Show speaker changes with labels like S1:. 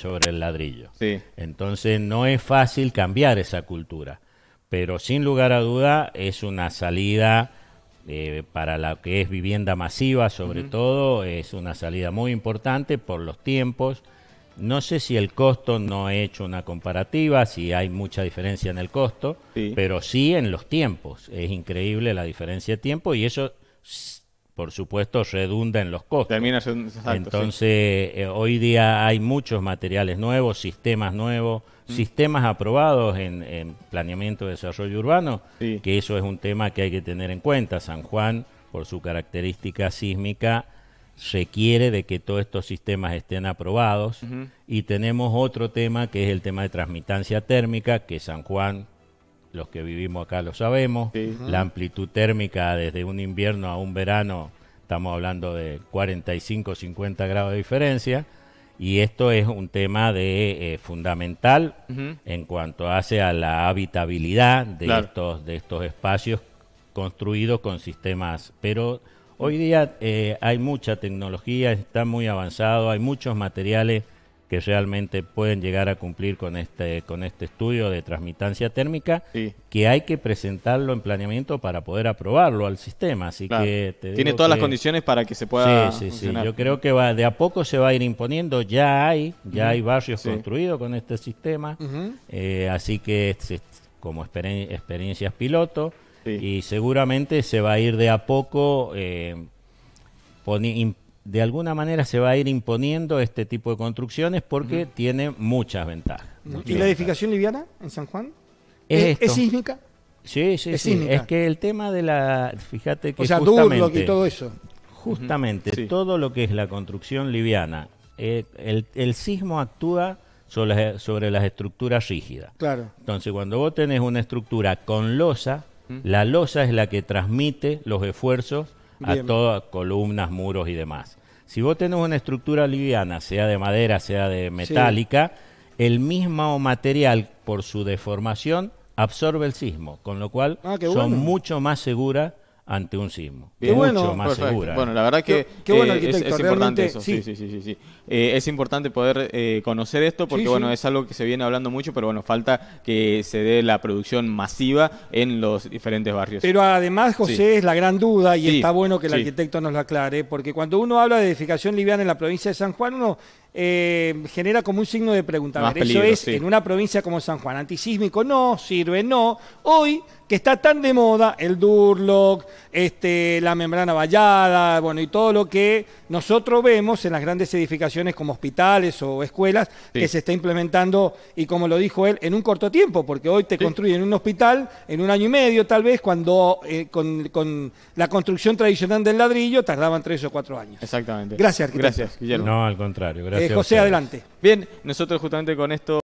S1: sobre el ladrillo. Sí. Entonces no es fácil cambiar esa cultura, pero sin lugar a duda es una salida eh, para la que es vivienda masiva, sobre todo, es una salida muy importante por los tiempos. No sé si el costo, no he hecho una comparativa, si hay mucha diferencia en el costo, pero sí en los tiempos. Es increíble la diferencia de tiempo y eso por supuesto, redunda en los costos. Entonces, eh, hoy día hay muchos materiales nuevos, sistemas nuevos, mm. sistemas aprobados en, planeamiento de desarrollo urbano, que eso es un tema que hay que tener en cuenta. San Juan, por su característica sísmica, requiere de que todos estos sistemas estén aprobados. Y tenemos otro tema que es el tema de transmitancia térmica, que San Juan los que vivimos acá lo sabemos, la amplitud térmica desde un invierno a un verano, estamos hablando de 45, 50 grados de diferencia, y esto es un tema de eh, fundamental en cuanto hace a la habitabilidad de, estos, de estos espacios construidos con sistemas, pero hoy día eh, hay mucha tecnología, está muy avanzado, hay muchos materiales que realmente pueden llegar a cumplir con este, con este estudio de transmitancia térmica, que hay que presentarlo en planeamiento para poder aprobarlo al sistema. Así que tiene todas las condiciones para que se pueda. Sí, sí, sí. Yo creo que va, de a poco se va a ir imponiendo. Ya hay, ya hay barrios construidos con este sistema, eh, así que como experiencias piloto y seguramente se va a ir de a poco. Eh, de alguna manera se va a ir imponiendo este tipo de construcciones porque tiene muchas ventajas.
S2: ¿Y la edificación liviana en San Juan? ¿Es, sísmica? Sí, sí, es Es que el tema de la. Fíjate
S1: que. O sea, justamente, y todo eso. Justamente, todo lo que es la construcción liviana, eh, el, sismo actúa sobre las, estructuras rígidas. Claro. Entonces, cuando vos tenés una estructura con losa, la losa es la que transmite los esfuerzos a todas columnas, muros y demás. Si vos tenés una estructura liviana, sea de madera, sea de metálica, el mismo material, por su deformación, absorbe el sismo, con lo cual ah, son mucho más seguras ante un sismo. mucho más segura. Bueno, la verdad que eh, es, importante eh, es importante poder eh, conocer esto porque bueno, es algo que se viene hablando mucho, pero bueno, falta que se dé la producción masiva en los diferentes barrios. Pero además, José, es
S2: la gran duda y está bueno que el arquitecto nos lo aclare, porque cuando uno habla de edificación liviana en la provincia de San Juan, uno eh, genera como un signo de pregunta. eso es en una provincia como San Juan. Antisísmico no, sirve no. Hoy, que está tan de moda el Durlock, este, la membrana vallada, bueno, y todo lo que nosotros vemos en las grandes edificaciones como hospitales o escuelas que se está implementando, y como lo dijo él, en un corto tiempo, porque hoy te construyen un hospital en un año y medio, tal vez, cuando eh, con, la construcción tradicional del ladrillo tardaban tres o cuatro años. Exactamente. Gracias, Gracias, Guillermo. No, al contrario, gracias. Eh, José, adelante. Bien, nosotros justamente con esto...